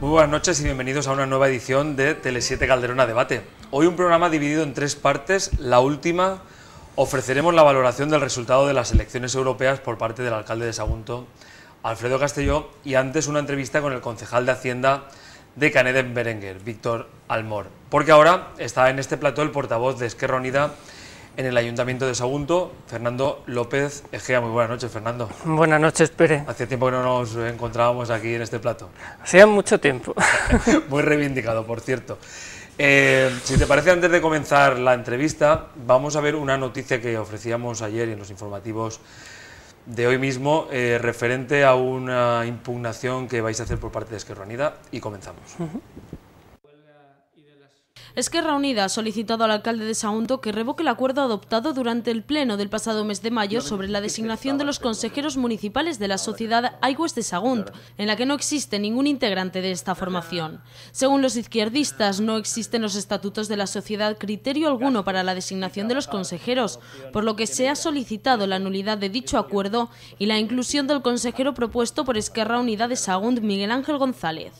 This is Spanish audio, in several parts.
Muy buenas noches y bienvenidos a una nueva edición de Tele7 Calderona Debate. Hoy un programa dividido en tres partes. La última ofreceremos la valoración del resultado de las elecciones europeas por parte del alcalde de Sagunto, Alfredo Castelló, y antes una entrevista con el concejal de Hacienda de Caneden Berenguer, Víctor Almor. Porque ahora está en este plató el portavoz de Esquerra Unida, en el Ayuntamiento de Sagunto, Fernando López Egea. Muy buenas noches, Fernando. Buenas noches, Pere. Hace tiempo que no nos encontrábamos aquí en este plato. Hacía mucho tiempo. Muy reivindicado, por cierto. Eh, si te parece, antes de comenzar la entrevista, vamos a ver una noticia que ofrecíamos ayer en los informativos de hoy mismo eh, referente a una impugnación que vais a hacer por parte de Esquerra Unida y comenzamos. Esquerra Unida ha solicitado al alcalde de Sagunto que revoque el acuerdo adoptado durante el pleno del pasado mes de mayo sobre la designación de los consejeros municipales de la sociedad Aigües de Sagunt, en la que no existe ningún integrante de esta formación. Según los izquierdistas, no existen los estatutos de la sociedad criterio alguno para la designación de los consejeros, por lo que se ha solicitado la nulidad de dicho acuerdo y la inclusión del consejero propuesto por Esquerra Unida de Sagunt, Miguel Ángel González.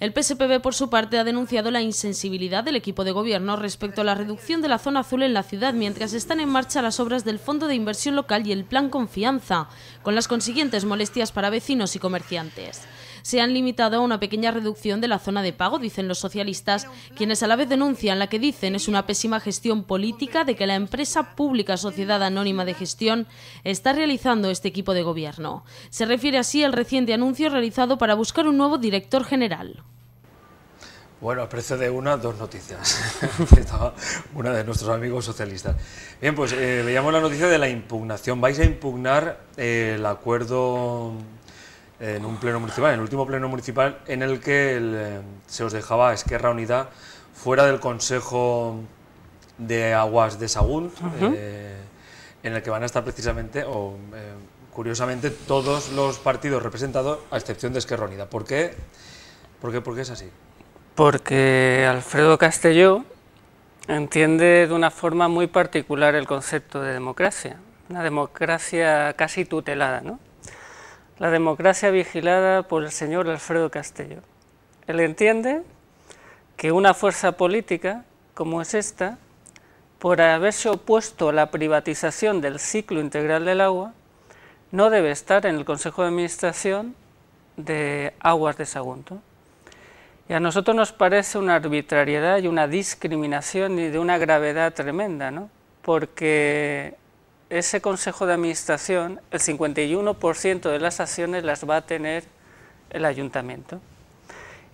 El PSPB, por su parte, ha denunciado la insensibilidad del equipo de gobierno respecto a la reducción de la zona azul en la ciudad mientras están en marcha las obras del Fondo de Inversión Local y el Plan Confianza, con las consiguientes molestias para vecinos y comerciantes se han limitado a una pequeña reducción de la zona de pago, dicen los socialistas, quienes a la vez denuncian la que dicen es una pésima gestión política de que la empresa pública Sociedad Anónima de Gestión está realizando este equipo de gobierno. Se refiere así al reciente anuncio realizado para buscar un nuevo director general. Bueno, a precio de una, dos noticias. una de nuestros amigos socialistas. Bien, pues eh, veíamos la noticia de la impugnación. Vais a impugnar eh, el acuerdo en un pleno municipal, en el último pleno municipal en el que eh, se os dejaba Esquerra Unida fuera del Consejo de Aguas de Saúl, eh, en el que van a estar precisamente, o eh, curiosamente, todos los partidos representados, a excepción de Esquerra Unida. ¿Por qué? ¿Por qué, Porque es así? Porque Alfredo Castelló entiende de una forma muy particular el concepto de democracia, una democracia casi tutelada, ¿no? la democracia vigilada por el señor Alfredo Castello. Él entiende que una fuerza política como es esta, por haberse opuesto a la privatización del ciclo integral del agua, no debe estar en el Consejo de Administración de Aguas de Sagunto. Y a nosotros nos parece una arbitrariedad y una discriminación y de una gravedad tremenda, ¿no? porque ese consejo de administración, el 51% de las acciones las va a tener el ayuntamiento.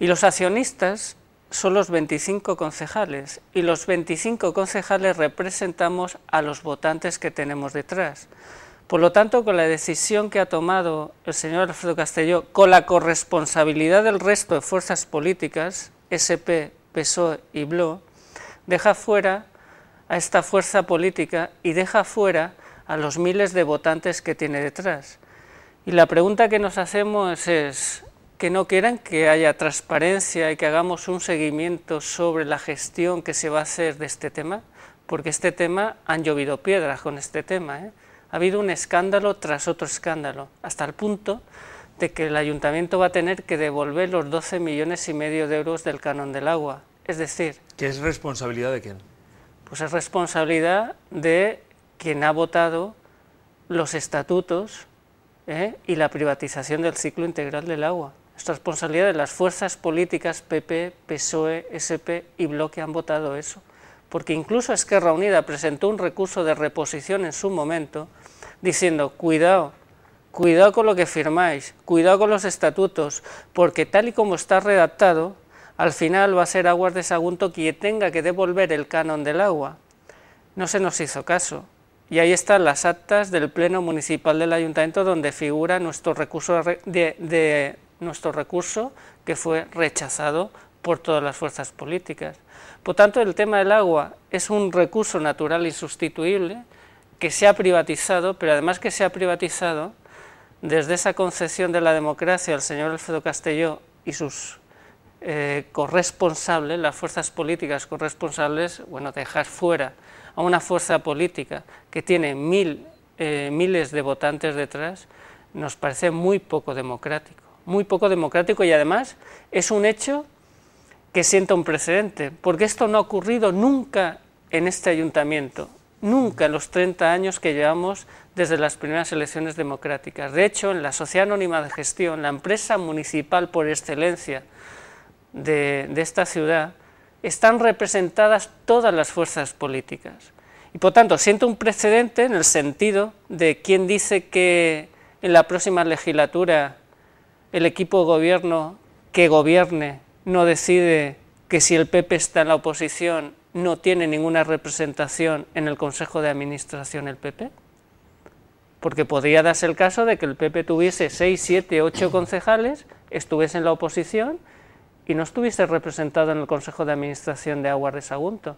Y los accionistas son los 25 concejales y los 25 concejales representamos a los votantes que tenemos detrás. Por lo tanto, con la decisión que ha tomado el señor Alfredo Castelló, con la corresponsabilidad del resto de fuerzas políticas, SP, PSOE y BLO, deja fuera a esta fuerza política y deja fuera a los miles de votantes que tiene detrás. Y la pregunta que nos hacemos es que no quieran que haya transparencia y que hagamos un seguimiento sobre la gestión que se va a hacer de este tema, porque este tema han llovido piedras con este tema. ¿eh? Ha habido un escándalo tras otro escándalo, hasta el punto de que el ayuntamiento va a tener que devolver los 12 millones y medio de euros del canon del agua. Es decir... qué es responsabilidad de quién? Pues es responsabilidad de quien ha votado los estatutos ¿eh? y la privatización del ciclo integral del agua. Es responsabilidad de las fuerzas políticas PP, PSOE, SP y Bloque han votado eso. Porque incluso Esquerra Unida presentó un recurso de reposición en su momento diciendo, cuidado, cuidado con lo que firmáis, cuidado con los estatutos, porque tal y como está redactado, al final va a ser Aguas de Sagunto quien tenga que devolver el canon del agua. No se nos hizo caso y ahí están las actas del Pleno Municipal del Ayuntamiento donde figura nuestro recurso, de, nuestro recurso que fue rechazado por todas las fuerzas políticas. Por tanto, el tema del agua es un recurso natural insustituible que se ha privatizado, pero además que se ha privatizado desde esa concesión de la democracia al señor Alfredo Castelló y sus eh, corresponsables, las fuerzas políticas corresponsables, bueno, dejar fuera a una fuerza política que tiene mil, eh, miles de votantes detrás, nos parece muy poco democrático, muy poco democrático y además es un hecho que sienta un precedente, porque esto no ha ocurrido nunca en este ayuntamiento, nunca en los 30 años que llevamos desde las primeras elecciones democráticas. De hecho, en la Sociedad Anónima de Gestión, la empresa municipal por excelencia de, esta ciudad, están representadas todas las fuerzas políticas. Y por tanto, siento un precedente en el sentido de quién dice que en la próxima legislatura el equipo de gobierno que gobierne no decide que si el PP está en la oposición no tiene ninguna representación en el Consejo de Administración el PP? Porque podría darse el caso de que el PP tuviese 6, 7, ocho concejales, estuviese en la oposición y no estuviese representado en el Consejo de Administración de Aguas de Sagunto.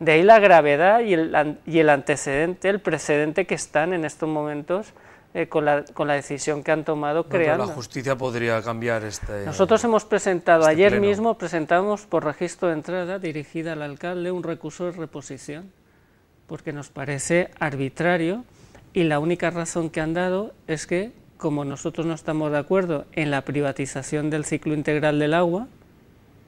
De ahí la gravedad y el, y el antecedente, el precedente que están en estos momentos eh, con, la, decisión que han tomado crear. creando. La justicia podría cambiar este. Nosotros hemos presentado, este ayer mismo presentamos por registro de entrada dirigida al alcalde un recurso de reposición, porque nos parece arbitrario y la única razón que han dado es que como nosotros no estamos de acuerdo en la privatización del ciclo integral del agua,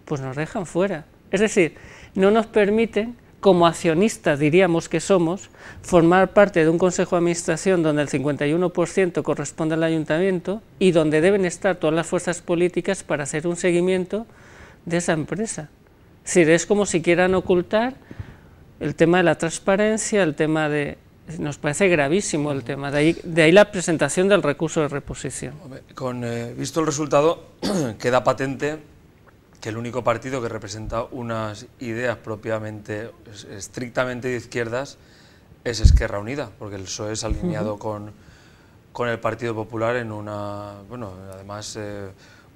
pues nos dejan fuera. Es decir, no nos permiten, como accionistas diríamos que somos, formar parte de un consejo de administración donde el 51% corresponde al ayuntamiento y donde deben estar todas las fuerzas políticas para hacer un seguimiento de esa empresa. Es es como si quieran ocultar el tema de la transparencia, el tema de nos parece gravísimo el tema, de ahí, de ahí la presentación del recurso de reposición. Con, eh, visto el resultado, queda patente que el único partido que representa unas ideas propiamente, estrictamente de izquierdas, es Esquerra Unida, porque el PSOE es alineado con, con el Partido Popular en una, bueno, además... Eh,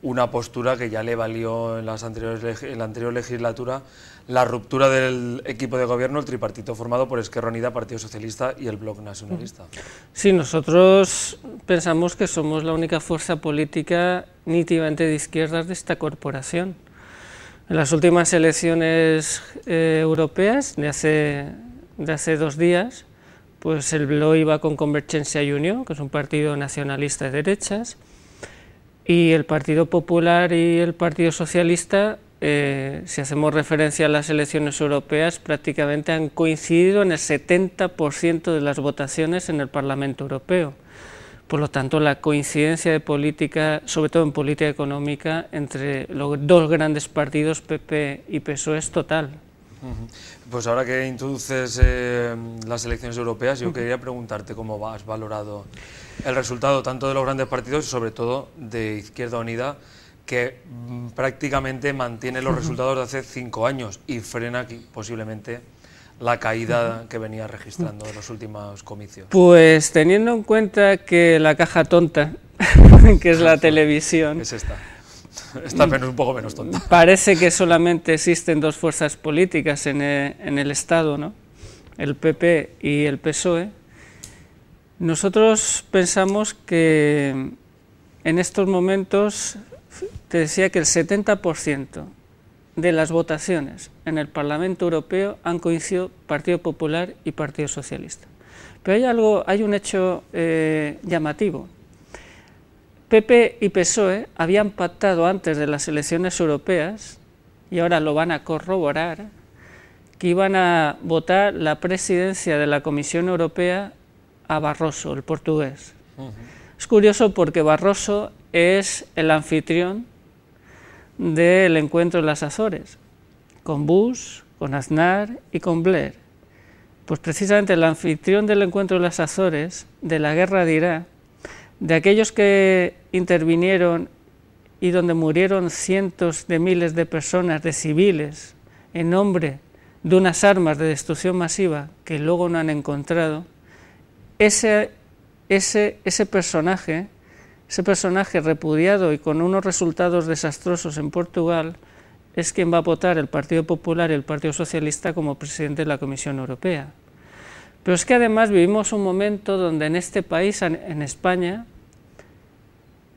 una postura que ya le valió en, las anteriores, en la anterior legislatura la ruptura del equipo de gobierno, el tripartito formado por Esquerra Unida, Partido Socialista y el Bloc Nacionalista. Sí, nosotros pensamos que somos la única fuerza política nítidamente de izquierdas de esta corporación. En las últimas elecciones eh, europeas, de hace, hace dos días, pues el Bloc iba con Convergencia y Unión, que es un partido nacionalista de derechas, y el Partido Popular y el Partido Socialista, eh, si hacemos referencia a las elecciones europeas, prácticamente han coincidido en el 70% de las votaciones en el Parlamento Europeo. Por lo tanto, la coincidencia de política, sobre todo en política económica, entre los dos grandes partidos, PP y PSOE, es total. Pues ahora que introduces eh, las elecciones europeas, yo quería preguntarte cómo has valorado el resultado tanto de los grandes partidos y sobre todo de Izquierda Unida, que mm, prácticamente mantiene los resultados de hace cinco años y frena posiblemente la caída que venía registrando en los últimos comicios? Pues teniendo en cuenta que la caja tonta, que es la televisión... Es esta. Está menos, un poco menos tonta. Parece que solamente existen dos fuerzas políticas en eh, en el Estado, ¿no? El PP y el PSOE nosotros pensamos que en estos momentos, te decía que el 70% de las votaciones en el Parlamento Europeo han coincidido Partido Popular y Partido Socialista. Pero hay algo, hay un hecho eh, llamativo. PP y PSOE habían pactado antes de las elecciones europeas, y ahora lo van a corroborar, que iban a votar la presidencia de la Comisión Europea a Barroso, el portugués. Es curioso porque Barroso es el anfitrión del encuentro de las Azores, con Bush, con Aznar y con Blair. Pues precisamente el anfitrión del encuentro de las Azores, de la guerra de Irak, de aquellos que intervinieron y donde murieron cientos de miles de personas, de civiles, en nombre de unas armas de destrucción masiva que luego no han encontrado, ese, ese, ese personaje, ese personaje repudiado y con unos resultados desastrosos en Portugal, es quien va a votar el Partido Popular y el Partido Socialista como presidente de la Comisión Europea. Pero es que además vivimos un momento donde en este país, en España,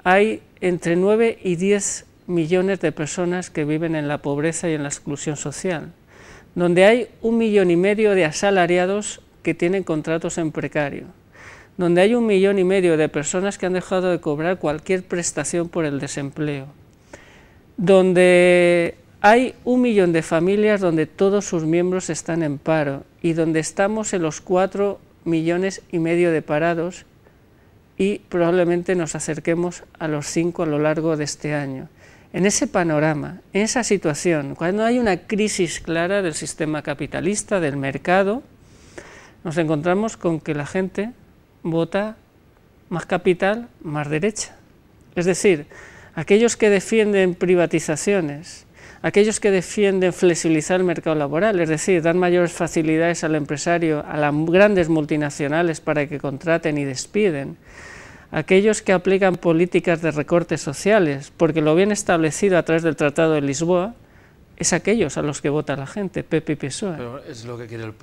hay entre 9 y 10 millones de personas que viven en la pobreza y en la exclusión social, donde hay un millón y medio de asalariados que tienen contratos en precario, donde hay un millón y medio de personas que han dejado de cobrar cualquier prestación por el desempleo, donde hay un millón de familias donde todos sus miembros están en paro y donde estamos en los cuatro millones y medio de parados y probablemente nos acerquemos a los cinco a lo largo de este año. En ese panorama, en esa situación, cuando hay una crisis clara del sistema capitalista, del mercado, nos encontramos con que la gente vota más capital, más derecha. Es decir, aquellos que defienden privatizaciones, aquellos que defienden flexibilizar el mercado laboral, es decir, dar mayores facilidades al empresario, a las grandes multinacionales para que contraten y despiden, aquellos que aplican políticas de recortes sociales, porque lo bien establecido a través del Tratado de Lisboa, es aquellos a los que vota la gente, PP y PSOE. es lo que quiere el